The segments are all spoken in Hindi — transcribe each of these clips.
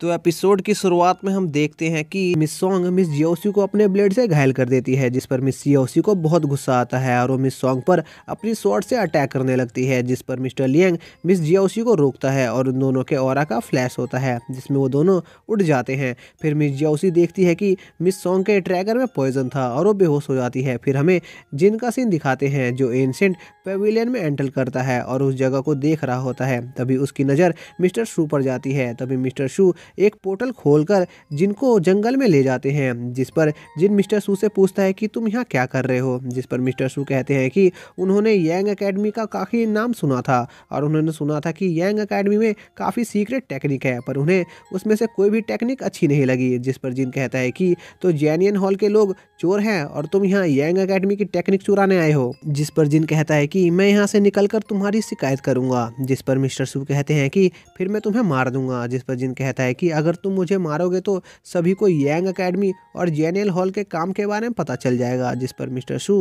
तो एपिसोड की शुरुआत में हम देखते हैं कि मिस सॉन्ग मिस जियोसी को अपने ब्लेड से घायल कर देती है जिस पर मिस जियोसी को बहुत गुस्सा आता है और वो मिस सॉन्ग पर अपनी शॉट से अटैक करने लगती है जिस पर मिस्टर लियंग मिस जियोसी को रोकता है और उन दोनों के और का फ्लैश होता है जिसमें वो दोनों उड़ जाते हैं फिर मिस जियोसी देखती है कि मिस सॉन्ग के ट्रैगर में पॉइजन था और वो बेहोश हो जाती है फिर हमें जिन का सीन दिखाते हैं जो एंशेंट पेविलियन में एंटर करता है और उस जगह को देख रहा होता है तभी उसकी नज़र मिस्टर शू पर जाती है तभी मिस्टर शू एक पोर्टल खोलकर जिनको जंगल में ले जाते हैं जिस पर जिन मिस्टर सू से पूछता है कि तुम यहाँ क्या कर रहे हो जिस पर मिस्टर सू कहते हैं कि उन्होंने यंग अकेडमी का काफ़ी नाम सुना था और उन्होंने सुना था कि यंग अकेडमी में काफ़ी सीक्रेट टेक्निक है पर उन्हें उसमें से कोई भी टेक्निक अच्छी नहीं लगी जिस पर जिन कहता है कि तो जैनियन हॉल के लोग चोर हैं और तुम यहाँ यंग अकेडमी की टेक्निक चुराने आए हो जिस पर जिन कहता है कि मैं यहाँ से निकलकर तुम्हारी शिकायत करूँगा जिस पर मिस्टर सू कहते हैं कि फिर मैं तुम्हें मार दूंगा जिस पर जिन कहता है कि अगर तुम मुझे मारोगे तो सभी को यंग अकेडमी और जेनियल हॉल के काम के बारे में पता चल जाएगा जिस पर मिस्टर शू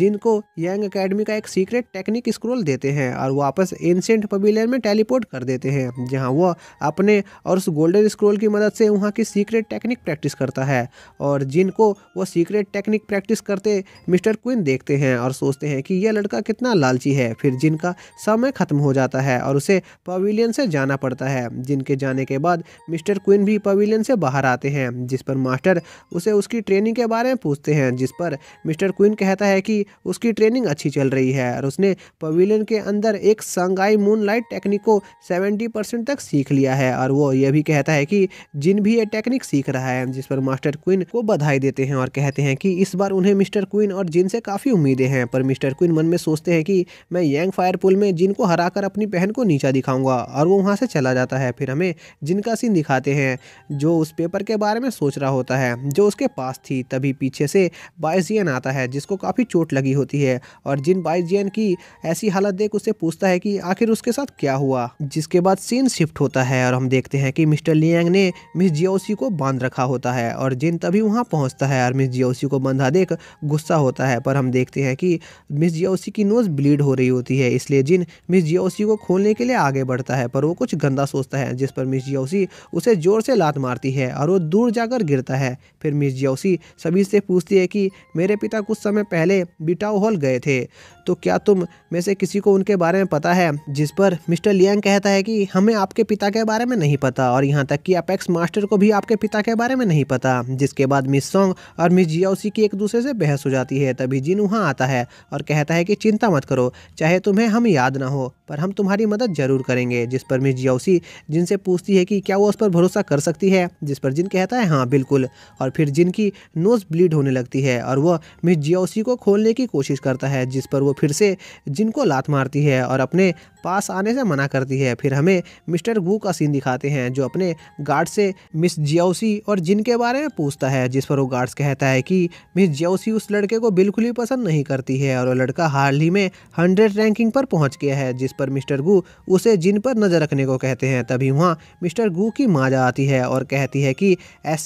जिनको यंग एकेडमी का एक सीक्रेट टेक्निक स्क्रोल देते हैं और वापस एंशेंट पबीलियन में टेलीपोर्ट कर देते हैं जहाँ वह अपने और उस गोल्डन स्क्रोल की मदद से वहाँ की सीक्रेट टेक्निक प्रैक्टिस करता है और जिनको वो सीक्रेट टेक्निक प्रैक्टिस करते मिस्टर क्विन देखते हैं और सोचते हैं कि यह लड़का कितना लालची है फिर जिनका समय खत्म हो जाता है और उसे पवेलियन से जाना पड़ता है जिनके जाने के बाद मिस्टर क्विन भी पवेलियन से बाहर आते हैं जिस पर मास्टर उसे उसकी ट्रेनिंग के बारे में पूछते हैं जिस पर मिस्टर क्विन कहता है कि उसकी ट्रेनिंग अच्छी चल रही है और उसने पवेलियन के अंदर एक संगाई लाइट टेक्निक को सेवेंटी परसेंट तक सीख लिया है और वो ये भी कहता है कि जिन भी ये टेक्निक सीख रहा है जिस पर मास्टर क्विन को बधाई देते हैं और कहते हैं कि इस बार उन्हें मिस्टर क्विन और जिन से काफ़ी उम्मीदें हैं पर मिस्टर क्विन मन में सोचते हैं कि मैं यंग फायर पुल में जिन को हरा अपनी बहन को नीचा दिखाऊंगा और वो वहाँ से चला जाता है फिर हमें जिनका सीन दिखाते हैं जो उस पेपर के बारे में सोच रहा होता है जो उसके पास थी तभी पीछे से बाइजियन आता है जिसको काफ़ी चोट लगी होती है और जिन बाइजियन की ऐसी हालत देख उससे पूछता है कि आखिर उसके साथ क्या हुआ जिसके बाद सीन शिफ्ट होता है और हम देखते हैं कि मिस्टर लियांग ने मिस जियोसी को बांध रखा होता है और जिन तभी वहाँ पहुँचता है और मिस जियोसी को बंधा देख गुस्सा होता है पर हम देखते हैं कि मिस जियोसी की नोज़ ब्लीड हो रही होती है इसलिए जिन मिस जियोसी को खोलने के लिए आगे बढ़ता है पर वो कुछ गंदा सोचता है जिस पर मिस जियोसी उसे ज़ोर से लात मारती है और वो दूर जाकर गिरता है फिर मिस जोशी सभी से पूछती है कि मेरे पिता कुछ समय पहले बिटाओ हॉल गए थे तो क्या तुम में से किसी को उनके बारे में पता है जिस पर मिस्टर लियांग कहता है कि हमें आपके पिता के बारे में नहीं पता और यहाँ तक कि अपेक्स मास्टर को भी आपके पिता के बारे में नहीं पता जिसके बाद मिस सोंग और मिस जियाउसी की एक दूसरे से बहस हो जाती है तभी जिन वहाँ आता है और कहता है कि चिंता मत करो चाहे तुम्हें हम याद ना हो पर हम तुम्हारी मदद जरूर करेंगे जिस पर मिस जियाउसी जिनसे पूछती है कि क्या वो उस पर भरोसा कर सकती है जिस पर जिन कहता है हाँ बिल्कुल और फिर जिन की नोज ब्लीड होने लगती है और वह मिस जिया को खोलने की कोशिश करता है जिस पर वो फिर से जिन को लात मारती है और अपने पास आने से मना करती है फिर हमें मिस्टर गु का सीन दिखाते हैं जो अपने गार्ड से मिस जियोसी और जिन के बारे में पूछता है जिस पर वो गार्ड्स कहता है कि मिस जियोसी उस लड़के को बिल्कुल ही पसंद नहीं करती है और वो लड़का हाल ही में हंड्रेड रैंकिंग पर पहुंच गया है जिस पर मिस्टर गु उसे जिन पर नज़र रखने को कहते हैं तभी वहाँ मिस्टर गु की माँ जाती है और कहती है कि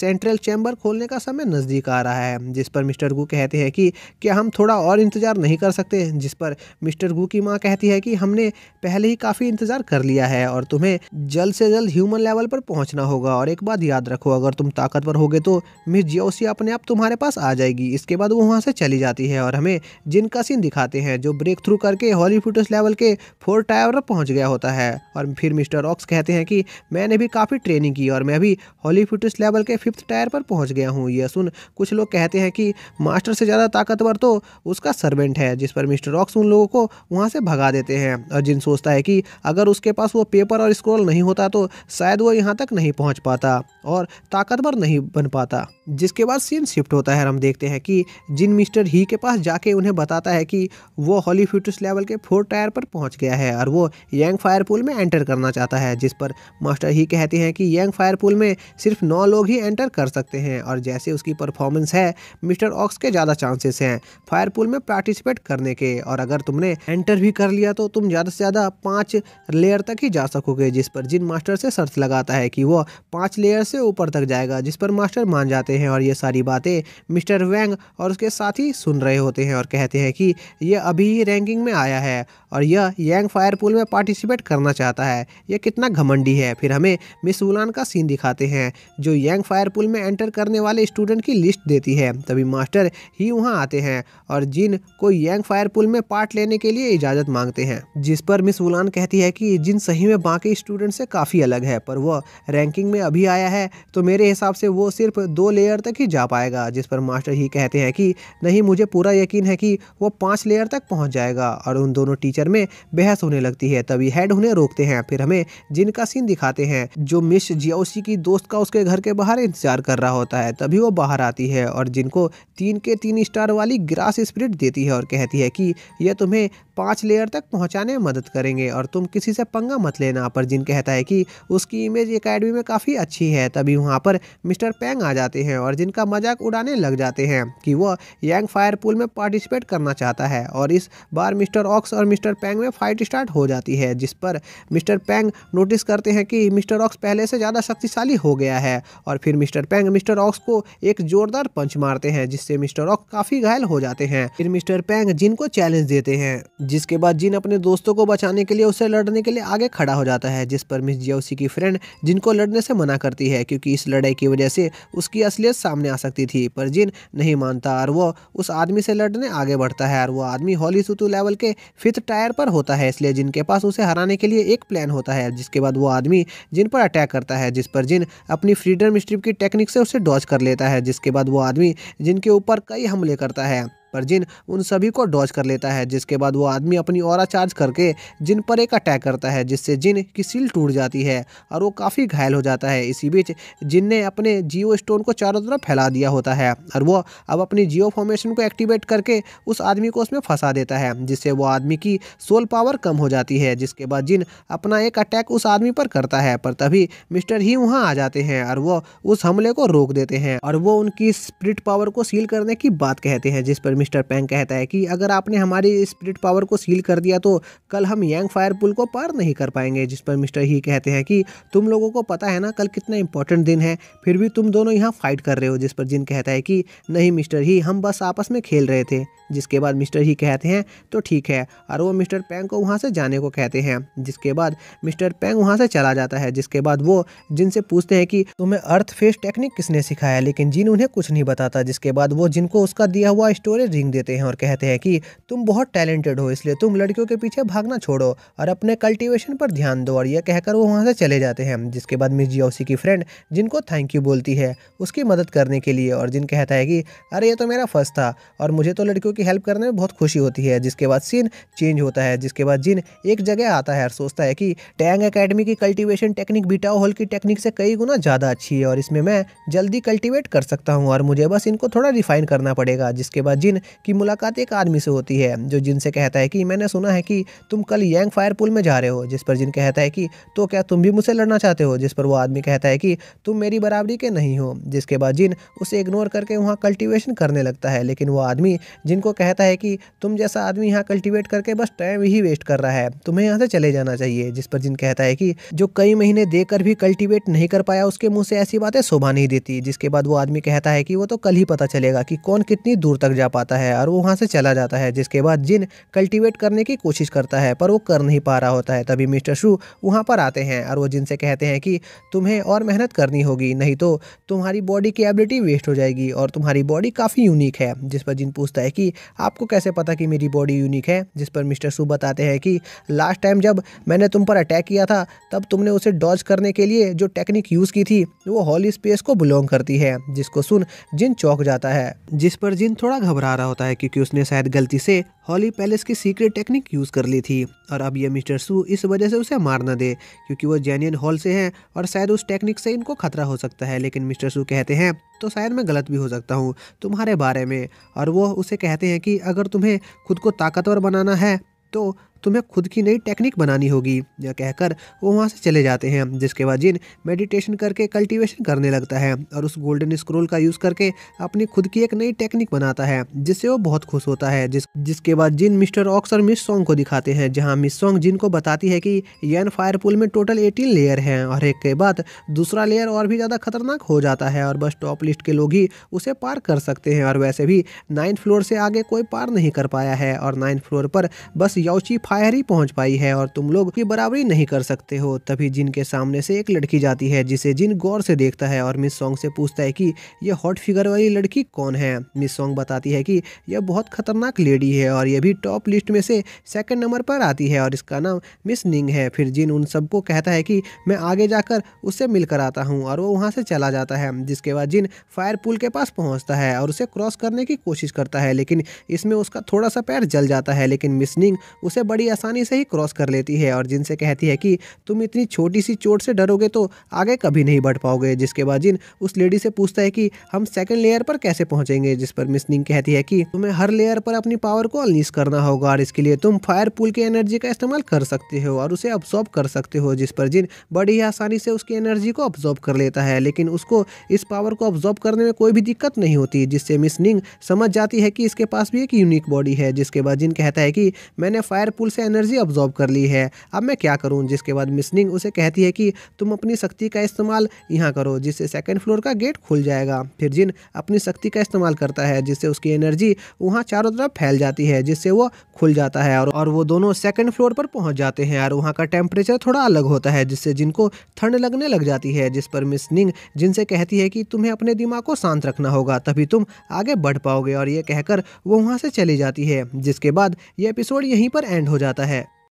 सेंट्रल चैम्बर खोलने का समय नज़दीक आ रहा है जिस पर मिस्टर गु कहते हैं कि क्या हम थोड़ा और इंतज़ार नहीं कर सकते जिस पर मिस्टर गु की माँ कहती है कि हमने पहले ही काफ़ी इंतज़ार कर लिया है और तुम्हें जल्द से जल्द ह्यूमन लेवल पर पहुंचना होगा और एक बात याद रखो अगर तुम ताकतवर होगे तो मिस जियोसिया अपने आप तुम्हारे पास आ जाएगी इसके बाद वो वहां से चली जाती है और हमें जिनका सीन दिखाते हैं जो ब्रेक थ्रू करके हॉलीफुटस लेवल के फोर टायर पर गया होता है और फिर मिस्टर ऑक्स कहते हैं कि मैंने भी काफ़ी ट्रेनिंग की और मैं भी हॉलीफुटस लेवल के फिफ्थ टायर पर पहुंच गया हूँ यह सुन कुछ लोग कहते हैं कि मास्टर से ज़्यादा ताकतवर तो उसका सर्वेंट है जिस पर मिस्टर ऑक्स उन लोगों को वहां से भगा देते हैं और जिन सोच सोचता है कि अगर उसके पास वो पेपर और स्क्रॉल नहीं होता तो शायद वो यहाँ तक नहीं पहुँच पाता और ताकतवर नहीं बन पाता जिसके बाद सीन शिफ्ट होता है हम देखते हैं कि जिन मिस्टर ही के पास जाके उन्हें बताता है कि वो हॉली लेवल के फोर टायर पर पहुंच गया है और वो यंग फायर पूल में एंटर करना चाहता है जिस पर मास्टर ही कहते हैं कि यंग फायर पूल में सिर्फ नौ लोग ही एंटर कर सकते हैं और जैसे उसकी परफॉर्मेंस है मिस्टर ऑक्स के ज़्यादा चांसेस हैं फायर पूल में पार्टिसिपेट करने के और अगर तुमने एंटर भी कर लिया तो तुम ज़्यादा से ज़्यादा ज़्यादा पाँच लेयर तक ही जा सकोगे जिस पर जिन मास्टर से शर्त लगाता है कि वह पाँच लेयर से ऊपर तक जाएगा जिस पर मास्टर मान जाते हैं और ये सारी बातें मिस्टर वैंग और उसके साथ ही सुन रहे होते हैं और कहते हैं कि यह अभी ही रैंकिंग में आया है और यह यंग फायर पूल में पार्टिसिपेट करना चाहता है यह कितना घमंडी है फिर हमें मिस उलान का सीन दिखाते हैं जो यंग फायर पूल में एंटर करने वाले स्टूडेंट की लिस्ट देती है तभी मास्टर ही वहां आते हैं और जिन को यंग फायर पूल में पार्ट लेने के लिए इजाज़त मांगते हैं जिस पर मिस उलान कहती है कि जिन सही में बाकी स्टूडेंट से काफ़ी अलग है पर वह रैंकिंग में अभी आया है तो मेरे हिसाब से वो सिर्फ दो लेयर तक ही जा पाएगा जिस पर मास्टर ही कहते हैं कि नहीं मुझे पूरा यकीन है कि वो पाँच लेयर तक पहुँच जाएगा और उन दोनों टीचर में बहस होने लगती है तभी हेड उन्हें रोकते हैं फिर हमें जिनका सीन दिखाते हैं जो मिस जियाउसी की दोस्त का उसके घर के बाहर इंतजार कर रहा होता है तभी वो बाहर आती है और जिनको तीन के तीन स्टार वाली ग्रास स्प्रिट देती है और कहती है कि यह तुम्हें पाँच लेयर तक पहुँचाने में मदद कर करेंगे और तुम किसी से पंगा मत लेना पर जिन कहता है कि उसकी इमेज अकेडमी में काफ़ी अच्छी है तभी वहाँ पर मिस्टर पैंग आ जाते हैं और जिनका मजाक उड़ाने लग जाते हैं कि वह यंग फायर पुल में पार्टिसिपेट करना चाहता है और इस बार मिस्टर ऑक्स और मिस्टर पैंग में फाइट स्टार्ट हो जाती है जिस पर मिस्टर पैंग नोटिस करते हैं कि मिस्टर ऑक्स पहले से ज़्यादा शक्तिशाली हो गया है और फिर मिस्टर पैंग मिस्टर ऑक्स को एक जोरदार पंच मारते हैं जिससे मिस्टर ऑक्स काफ़ी घायल हो जाते हैं फिर मिस्टर पैंग जिन को चैलेंज देते हैं जिसके बाद जिन अपने दोस्तों को बचाने बचाने के लिए उसे लड़ने के लिए आगे खड़ा हो जाता है जिस पर मिस जिया उसी की फ्रेंड जिनको लड़ने से मना करती है क्योंकि इस लड़ाई की वजह से उसकी असलियत सामने आ सकती थी पर जिन नहीं मानता और वो उस आदमी से लड़ने आगे बढ़ता है और वो आदमी हॉली सुतु लेवल के फिथ टायर पर होता है इसलिए जिनके पास उसे हराने के लिए एक प्लान होता है जिसके बाद वो आदमी जिन पर अटैक करता है जिस पर जिन अपनी फ्रीडम स्ट्रिप की टेक्निक से उसे डॉज कर लेता है जिसके बाद वो आदमी जिनके ऊपर कई हमले करता है पर जिन उन सभी को डॉज कर लेता है जिसके बाद वो आदमी अपनी और चार्ज करके जिन पर एक अटैक करता है जिससे जिन की सील टूट जाती है और वो काफ़ी घायल हो जाता है इसी बीच जिन ने अपने जियो स्टोन को चारों तरफ फैला दिया होता है और वो अब अपनी जियो फॉर्मेशन को एक्टिवेट करके उस आदमी को उसमें फंसा देता है जिससे वो आदमी की सोल पावर कम हो जाती है जिसके बाद जिन अपना एक अटैक उस आदमी पर करता है पर तभी मिस्टर ही वहाँ आ जाते हैं और वो उस हमले को रोक देते हैं और वो उनकी स्प्रिट पावर को सील करने की बात कहते हैं जिस पर मिस्टर पैंग कहता है कि अगर आपने हमारी स्प्रिट पावर को सील कर दिया तो कल हम यंग फायर पुल को पार नहीं कर पाएंगे जिस पर मिस्टर ही कहते हैं कि तुम लोगों को पता है ना कल कितना इंपॉर्टेंट दिन है फिर भी तुम दोनों यहाँ फाइट कर रहे हो जिस पर जिन कहता है कि नहीं मिस्टर ही हम बस आपस में खेल रहे थे जिसके बाद मिस्टर ही कहते हैं तो ठीक है और वो मिस्टर पैंग को वहाँ से जाने को कहते हैं जिसके बाद मिस्टर पैंग वहाँ से चला जाता है जिसके बाद वो जिनसे पूछते हैं कि तुम्हें अर्थ फेस टेक्निक किसने सिखाया लेकिन जिन उन्हें कुछ नहीं बताता जिसके बाद वो जिनको उसका दिया हुआ स्टोरेज रींग देते हैं और कहते हैं कि तुम बहुत टैलेंटेड हो इसलिए तुम लड़कियों के पीछे भागना छोड़ो और अपने कल्टिवेशन पर ध्यान दो और यह कहकर वो वहाँ से चले जाते हैं जिसके बाद मिस जियोसी की फ्रेंड जिनको थैंक यू बोलती है उसकी मदद करने के लिए और जिन कहता है कि अरे ये तो मेरा फर्स्ट था और मुझे तो लड़कियों की हेल्प करने में बहुत खुशी होती है जिसके बाद सीन चेंज होता है जिसके बाद जिन एक जगह आता है और सोचता है कि टैंग अकेडमी की कल्टिवेशन टेक्निक बीटाओ हॉल की टेक्निक से कई गुना ज़्यादा अच्छी है और इसमें मैं जल्दी कल्टिवेट कर सकता हूँ और मुझे बस इनको थोड़ा रिफाइन करना पड़ेगा जिसके बाद जिन की मुलाकात एक आदमी से होती है जो जिन से कहता है कि मैंने सुना है कि तुम कल यंग फायर पुल में जा रहे हो जिस पर जिन कहता है कि तो क्या तुम भी मुझसे लड़ना चाहते हो जिस पर वो आदमी कहता है कि तुम मेरी बराबरी के नहीं हो जिसके बाद जिन उसे इग्नोर करके वहाँ कल्टिवेशन करने लगता है लेकिन वो आदमी जिनको कहता है कि तुम जैसा आदमी यहाँ कल्टिवेट करके बस टाइम ही वेस्ट कर रहा है तुम्हें यहाँ से चले जाना चाहिए जिस पर जिन कहता है कि जो कई महीने देकर भी कल्टिवेट नहीं कर पाया उसके मुंह से ऐसी बातें शोभा नहीं देती जिसके बाद वो आदमी कहता है कि वो तो कल ही पता चलेगा कि कौन कितनी दूर तक जा पाता जाता है और वो वहाँ से चला जाता है जिसके बाद जिन कल्टिवेट करने की कोशिश करता है पर वो कर नहीं पा रहा होता है तभी मिस्टर शू वहाँ पर आते हैं और वो जिनसे कहते हैं कि तुम्हें और मेहनत करनी होगी नहीं तो तुम्हारी बॉडी की एबिलिटी वेस्ट हो जाएगी और तुम्हारी बॉडी काफ़ी यूनिक है जिस पर जिन पूछता है कि आपको कैसे पता कि मेरी बॉडी यूनिक है जिस पर मिस्टर शू बताते हैं कि लास्ट टाइम जब मैंने तुम पर अटैक किया था तब तुमने उसे डॉज करने के लिए जो टेक्निक यूज़ की थी वो हॉली स्पेस को बिलोंग करती है जिसको सुन जिन चौक जाता है जिस पर जिन थोड़ा घबरा रहा होता है क्योंकि उसने शायद गलती से हॉली पैलेस की सीक्रेट टेक्निक यूज़ कर ली थी और अब ये मिस्टर सू इस वजह से उसे मार ना दे क्योंकि वो जेनियन हॉल से हैं और शायद उस टेक्निक से इनको खतरा हो सकता है लेकिन मिस्टर सू कहते हैं तो शायद मैं गलत भी हो सकता हूँ तुम्हारे बारे में और वो उसे कहते हैं कि अगर तुम्हें खुद को ताकतवर बनाना है तो तुम्हें खुद की नई टेक्निक बनानी होगी यह कहकर वो वहाँ से चले जाते हैं जिसके बाद जिन मेडिटेशन करके कल्टीवेशन करने लगता है और उस गोल्डन स्क्रोल का यूज़ करके अपनी खुद की एक नई टेक्निक बनाता है जिससे वो बहुत खुश होता है जिस जिसके बाद जिन मिस्टर ऑक्स और मिस सॉन्ग को दिखाते हैं जहाँ मिस सॉन्ग जिन को बताती है कि यन फायर पुल में टोटल एटीन लेयर हैं और एक के बाद दूसरा लेयर और भी ज़्यादा खतरनाक हो जाता है और बस टॉप लिस्ट के लोग ही उसे पार कर सकते हैं और वैसे भी नाइन्थ फ्लोर से आगे कोई पार नहीं कर पाया है और नाइन्थ फ्लोर पर बस यौची फायर ही पहुंच पाई है और तुम लोग की बराबरी नहीं कर सकते हो तभी जिन के सामने से एक लड़की जाती है जिसे जिन गौर से देखता है और मिस सॉन्ग से पूछता है कि यह हॉट फिगर वाली लड़की कौन है मिस सॉन्ग बताती है कि यह बहुत खतरनाक लेडी है और यह भी टॉप लिस्ट में से सेकंड नंबर पर आती है और इसका नाम मिस निंग है फिर जिन उन सबको कहता है कि मैं आगे जाकर उससे मिलकर आता हूँ और वो वहाँ से चला जाता है जिसके बाद जिन फायर पुल के पास पहुँचता है और उसे क्रॉस करने की कोशिश करता है लेकिन इसमें उसका थोड़ा सा पैर जल जाता है लेकिन मिस निंग उसे बड़ी गाड़ी आसानी से ही क्रॉस कर लेती है और जिनसे कहती है कि तुम इतनी छोटी सी चोट से डरोगे तो आगे कभी नहीं बढ़ पाओगे जिसके बाद जिन उस लेडी से पूछता है कि हम सेकेंड लेयर पर कैसे पहुंचेंगे जिस पर मिस निंग कहती है कि तुम्हें हर लेयर पर अपनी पावर को अनलीस करना होगा और इसके लिए तुम फायर पूल की एनर्जी का इस्तेमाल कर सकते हो और उसे अब्सॉर्ब कर सकते हो जिस पर जिन बड़ी ही आसानी से उसकी एनर्जी को अब्जॉर्ब कर लेता है लेकिन उसको इस पावर को अब्जॉर्ब करने में कोई भी दिक्कत नहीं होती जिससे मिस निंग समझ जाती है कि इसके पास भी एक यूनिक बॉडी है जिसके बाद जिन कहता है कि मैंने फायर पूल पूल से एनर्जी ऑब्जॉर्व कर ली है अब मैं क्या करूँ जिसके बाद मिसनिंग उसे कहती है कि तुम अपनी शक्ति का इस्तेमाल यहाँ करो जिससे सेकेंड फ्लोर का गेट खुल जाएगा फिर जिन अपनी शक्ति का इस्तेमाल करता है जिससे उसकी एनर्जी वहाँ चारों तरफ फैल जाती है जिससे वो खुल जाता है और वो दोनों सेकेंड फ्लोर पर पहुंच जाते हैं और वहाँ का टेम्परेचर थोड़ा अलग होता है जिससे जिनको ठंड लगने लग जाती है जिस पर मिस निंग जिनसे कहती है कि तुम्हें अपने दिमाग को शांत रखना होगा तभी तुम आगे बढ़ पाओगे और ये कहकर वो वहाँ से चली जाती है जिसके बाद ये एपिसोड यहीं पर एंड हो जाता है